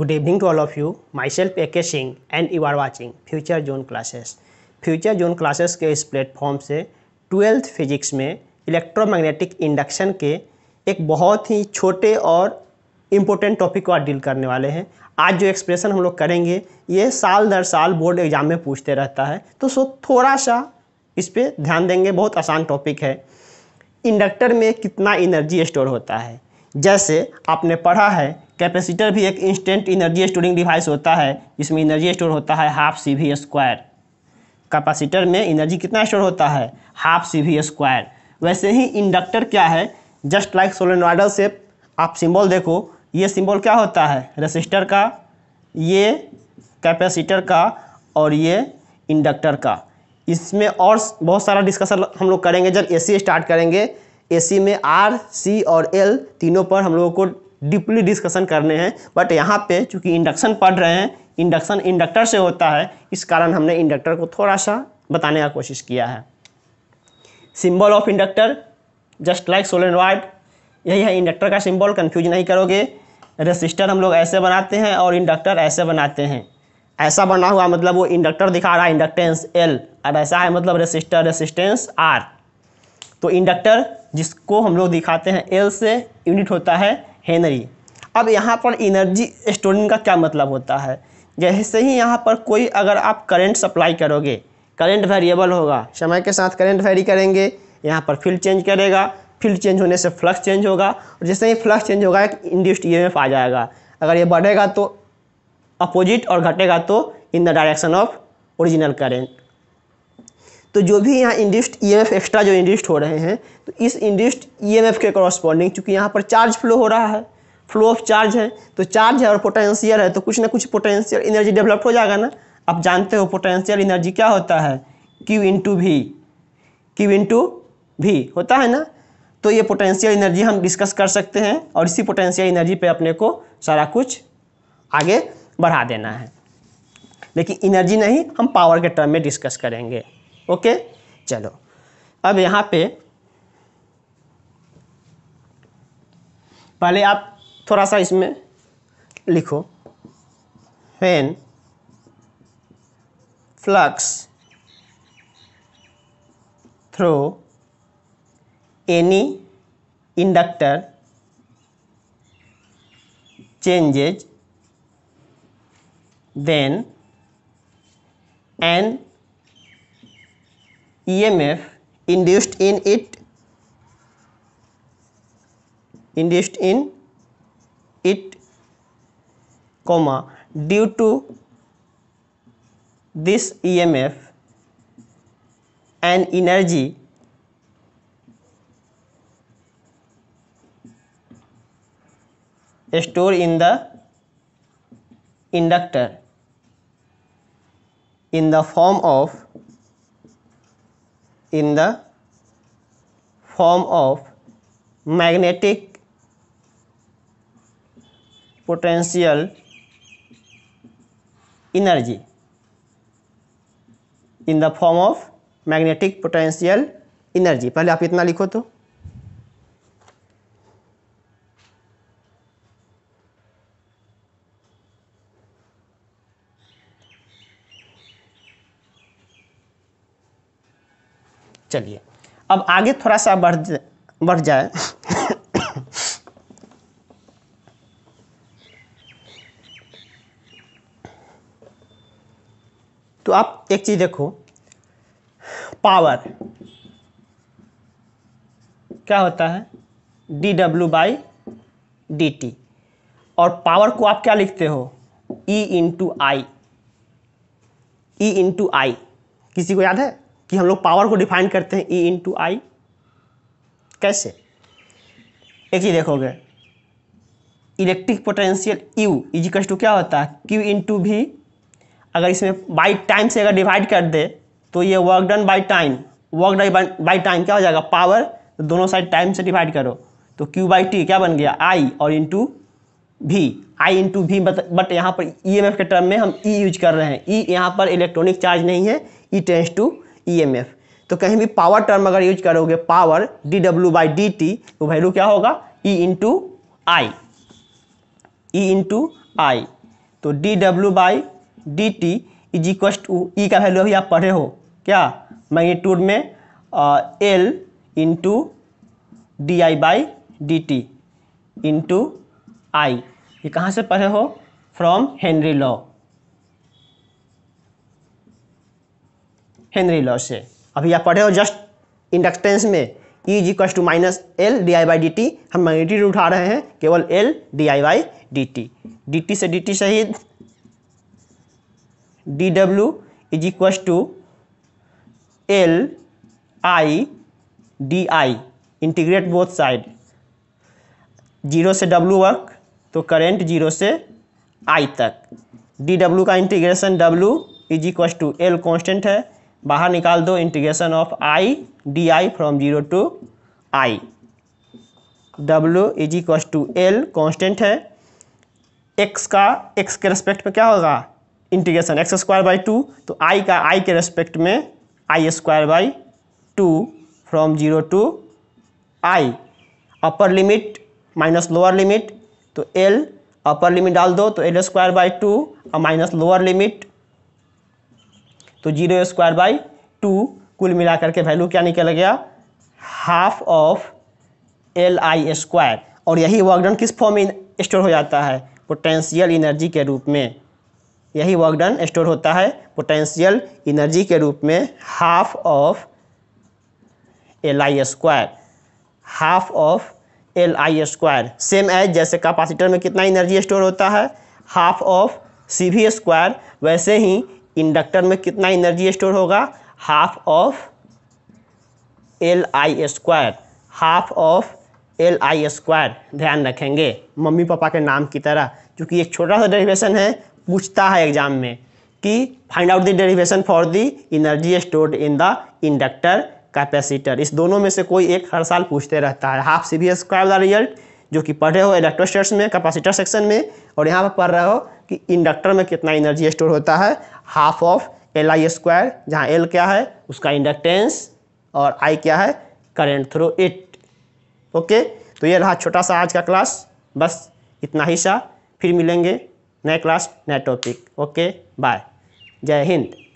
to all of you my self ए के Singh and you are watching future zone classes future zone classes के इस platform से twelfth physics में electromagnetic induction के एक बहुत ही छोटे और इम्पोर्टेंट टॉपिक को आज डील करने वाले हैं आज जो एक्सप्रेशन हम लोग करेंगे ये साल दर साल बोर्ड एग्जाम में पूछते रहता है तो सो थोड़ा सा इस पर ध्यान देंगे बहुत आसान टॉपिक है इंडक्टर में कितना एनर्जी स्टोर होता है जैसे आपने पढ़ा है कैपेसिटर भी एक इंस्टेंट इनर्जी स्टोरिंग डिवाइस होता है जिसमें इनर्जी स्टोर होता है half C V square capacitor में इनर्जी कितना स्टोर होता है हाफ सी वी स्क्वायर वैसे ही इंडक्टर क्या है जस्ट लाइक सोलेनोइडल सेप आप सिंबल देखो ये सिंबल क्या होता है रजिस्टर का ये कैपेसिटर का और ये इंडक्टर का इसमें और बहुत सारा डिस्कशन हम लोग करेंगे जब एसी स्टार्ट करेंगे एसी में आर सी और एल तीनों पर हम लोगों को डीपली डिस्कशन करने हैं बट यहाँ पे चूंकि इंडक्शन पढ़ रहे हैं इंडक्शन इंडक्टर से होता है इस कारण हमने इंडक्टर को थोड़ा सा बताने का कोशिश किया है symbol of inductor just like solenoid यही है इंडक्टर का सिंबल कन्फ्यूज नहीं करोगे रेसिस्टर हम लोग ऐसे बनाते हैं और इंडक्टर ऐसे बनाते हैं ऐसा बना हुआ मतलब वो इंडक्टर दिखा रहा है इंडक्टेंस एल और ऐसा है मतलब रेसिस्टर रेसिस्टेंस आर तो इंडक्टर जिसको हम लोग दिखाते हैं एल से यूनिट होता है हेनरी अब यहाँ पर एनर्जी स्टोरिंग का क्या मतलब होता है जैसे ही यहाँ पर कोई अगर आप करंट सप्लाई करोगे करंट वेरिएबल होगा समय के साथ करंट वेरी करेंगे यहाँ पर फील्ड चेंज करेगा फील्ड चेंज होने से फ्लक्स चेंज होगा और जैसे ही फ्लक्स चेंज होगा एक इंड्यूस्ड ई आ जाएगा अगर ये बढ़ेगा तो अपोजिट और घटेगा तो in the direction of original current तो जो भी यहाँ इंड्यूस्ड ईएमएफ एक्स्ट्रा जो इंड्यूस्ड हो रहे हैं तो इस इंड्यूस्ड ईएमएफ के कॉरस्पॉन्डिंग चूँकि यहाँ पर चार्ज फ्लो हो रहा है फ्लो ऑफ चार्ज है तो चार्ज है और पोटेंशियल है तो कुछ ना कुछ पोटेंशियल एनर्जी डेवलप हो जाएगा ना आप जानते हो पोटेंशियल एनर्जी क्या होता है Q into V Q into V होता है ना तो ये पोटेंशियल एनर्जी हम डिस्कस कर सकते हैं और इसी पोटेंशियल एनर्जी पे अपने को सारा कुछ आगे बढ़ा देना है लेकिन इनर्जी नहीं हम पावर के टर्म में डिस्कस करेंगे ओके चलो अब यहाँ पे पहले आप थोड़ा सा इसमें लिखो फैन flux through any inductor changes then and emf induced in it induced in it comma due to this emf an energy stored in the inductor in the form of in the form of magnetic potential energy in the form of magnetic potential energy पहले आप इतना लिखो तो चलिए अब आगे थोड़ा सा बढ़ बढ़ जाए तो आप एक चीज़ देखो पावर क्या होता है D W by D T और पावर को आप क्या लिखते हो ई इंटू आई ई इंटू आई किसी को याद है कि हम लोग पावर को डिफाइन करते हैं ई इंटू आई कैसे एक चीज़ देखोगे electric potential U equals to क्या होता है क्यू इन टू भी अगर इसमें बाई टाइम से अगर डिवाइड कर दे तो ये work done by time work done by time क्या हो जाएगा पावर तो दोनों साइड टाइम से डिवाइड करो तो क्यू बाई टी क्या बन गया आई और इन टू भी आई टू भी बट यहाँ पर ई एम एफ के टर्म में हम ई e यूज कर रहे हैं ई e यहाँ पर इलेक्ट्रॉनिक चार्ज नहीं है E tends to E e तो कहीं भी पावर टर्म अगर यूज करोगे power D W by D T तो वैल्यू क्या होगा E into I E into I तो D W by D T is equals to E का वैल्यू अभी आप पढ़े हो क्या मैग्नीट्यूड में L into D I by D T into I ये कहाँ से पढ़े हो from Henry law Henry law से अभी आप पढ़े हो जस्ट इंडक्टेंस में ई जी कस to minus L D I by D T हम मैग्नेटीट्यूड उठा रहे हैं केवल L D I by D T D T से डी टी सहित D W is equals to L I D I integrate both side zero से W work तो current zero से आई तक डी डब्लू का integration W is equals to L constant है बाहर निकाल दो integration of I D I from zero to I W is equal to L constant है एक्स का एक्स के रेस्पेक्ट में क्या होगा integration X square by two तो आई का आई के रेस्पेक्ट में I square by two from zero to I upper limit minus lower limit तो एल अपर लिमिट डाल दो तो एल स्क्वायर बाई टू और माइनस लोअर लिमिट तो जीरो स्क्वायर बाई टू कुल मिलाकर के वैल्यू क्या निकल गया half of L I square और यही वर्कडन किस फॉर्म में स्टोर हो जाता है पोटेंशियल एनर्जी के रूप में यही वर्कडन स्टोर होता है पोटेंशियल एनर्जी के रूप में half of L I square half of L I square same as जैसे कैपेसिटर में कितना एनर्जी स्टोर होता है half of C V square वैसे ही इंडक्टर में कितना एनर्जी स्टोर होगा half of L I square half of L I square ध्यान रखेंगे मम्मी पापा के नाम की तरह क्योंकि एक छोटा सा डेरिवेशन है पूछता है एग्जाम में कि find out the derivation for the energy stored in the inductor capacitor इस दोनों में से कोई एक हर साल पूछते रहता है half C B square the result जो कि पढ़े हो इलेक्ट्रोस्टेट्स में कैपेसिटर सेक्शन में और यहाँ पर पढ़ रहे हो कि इंडक्टर में कितना एनर्जी स्टोर होता है half of L I square जहाँ एल क्या है उसका इंडक्टेंस और आई क्या है करेंट थ्रू इट ओके तो ये रहा छोटा सा आज का क्लास बस इतना ही सा फिर मिलेंगे नए क्लास नए टॉपिक ओके बाय जय हिंद